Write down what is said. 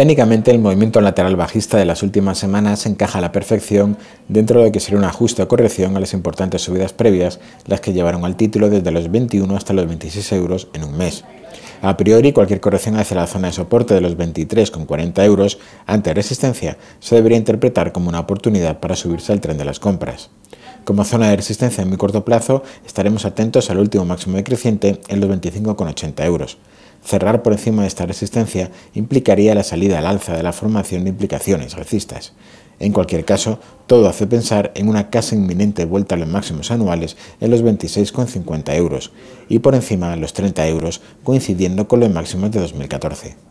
Técnicamente el movimiento lateral bajista de las últimas semanas encaja a la perfección dentro de lo que sería un ajuste o corrección a las importantes subidas previas, las que llevaron al título desde los 21 hasta los 26 euros en un mes. A priori, cualquier corrección hacia la zona de soporte de los 23,40 euros ante resistencia se debería interpretar como una oportunidad para subirse al tren de las compras. Como zona de resistencia en muy corto plazo, estaremos atentos al último máximo decreciente en los 25,80 euros. Cerrar por encima de esta resistencia implicaría la salida al alza de la formación de implicaciones alcistas. En cualquier caso, todo hace pensar en una casi inminente vuelta a los máximos anuales en los 26,50 euros y por encima los 30 euros, coincidiendo con los máximos de 2014.